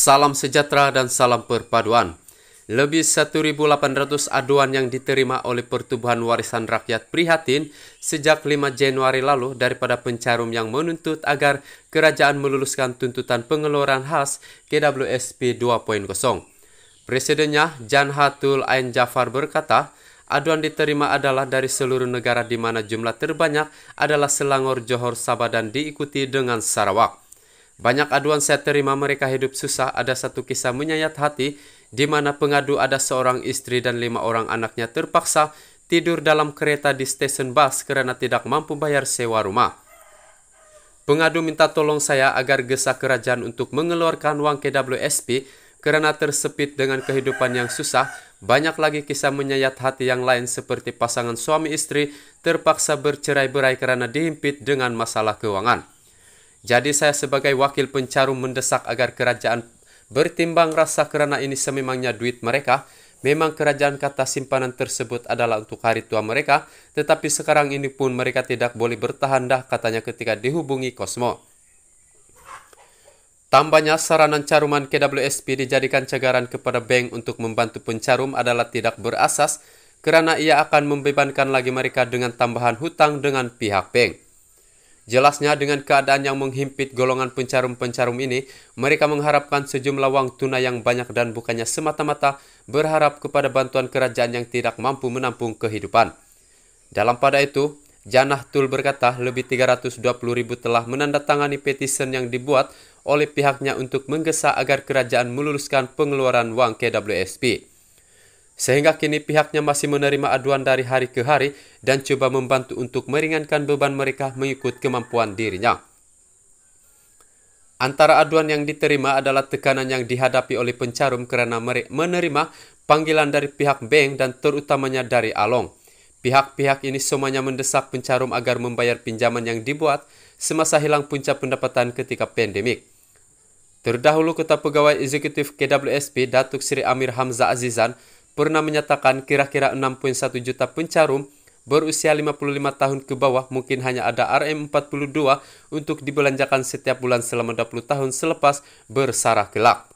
Salam sejahtera dan salam perpaduan. Lebih 1.800 aduan yang diterima oleh Pertubuhan Warisan Rakyat Prihatin sejak 5 Januari lalu daripada pencarum yang menuntut agar kerajaan meluluskan tuntutan pengeluaran khas KWSP 2.0. Presidennya Jan Hatul Ain Jafar berkata, aduan diterima adalah dari seluruh negara di mana jumlah terbanyak adalah Selangor, Johor, Sabah, dan diikuti dengan Sarawak. Banyak aduan saya terima mereka hidup susah. Ada satu kisah menyayat hati di mana pengadu ada seorang istri dan lima orang anaknya terpaksa tidur dalam kereta di stesen bus karena tidak mampu bayar sewa rumah. Pengadu minta tolong saya agar gesa kerajaan untuk mengeluarkan uang KWSP karena tersepit dengan kehidupan yang susah. Banyak lagi kisah menyayat hati yang lain seperti pasangan suami istri terpaksa bercerai-berai karena dihimpit dengan masalah keuangan. Jadi saya sebagai wakil pencarum mendesak agar kerajaan bertimbang rasa kerana ini sememangnya duit mereka. Memang kerajaan kata simpanan tersebut adalah untuk hari tua mereka, tetapi sekarang ini pun mereka tidak boleh bertahan dah katanya ketika dihubungi Kosmo. Tambahnya, saranan caruman KWSP dijadikan cagaran kepada bank untuk membantu pencarum adalah tidak berasas kerana ia akan membebankan lagi mereka dengan tambahan hutang dengan pihak bank. Jelasnya dengan keadaan yang menghimpit golongan pencarum-pencarum ini, mereka mengharapkan sejumlah uang tunai yang banyak dan bukannya semata-mata berharap kepada bantuan kerajaan yang tidak mampu menampung kehidupan. Dalam pada itu, Janah Tul berkata lebih 320 ribu telah menandatangani petisen yang dibuat oleh pihaknya untuk menggesa agar kerajaan meluluskan pengeluaran wang KWSP. Sehingga kini pihaknya masih menerima aduan dari hari ke hari dan coba membantu untuk meringankan beban mereka mengikut kemampuan dirinya. Antara aduan yang diterima adalah tekanan yang dihadapi oleh pencarum karena menerima panggilan dari pihak bank dan terutamanya dari Along. Pihak-pihak ini semuanya mendesak pencarum agar membayar pinjaman yang dibuat semasa hilang puncak pendapatan ketika pandemik. Terdahulu ketua Pegawai Eksekutif KWSP Datuk Sri Amir Hamzah Azizan pernah menyatakan kira-kira 6.1 juta pencarum berusia 55 tahun ke bawah mungkin hanya ada RM42 untuk dibelanjakan setiap bulan selama 20 tahun selepas bersarah kelak.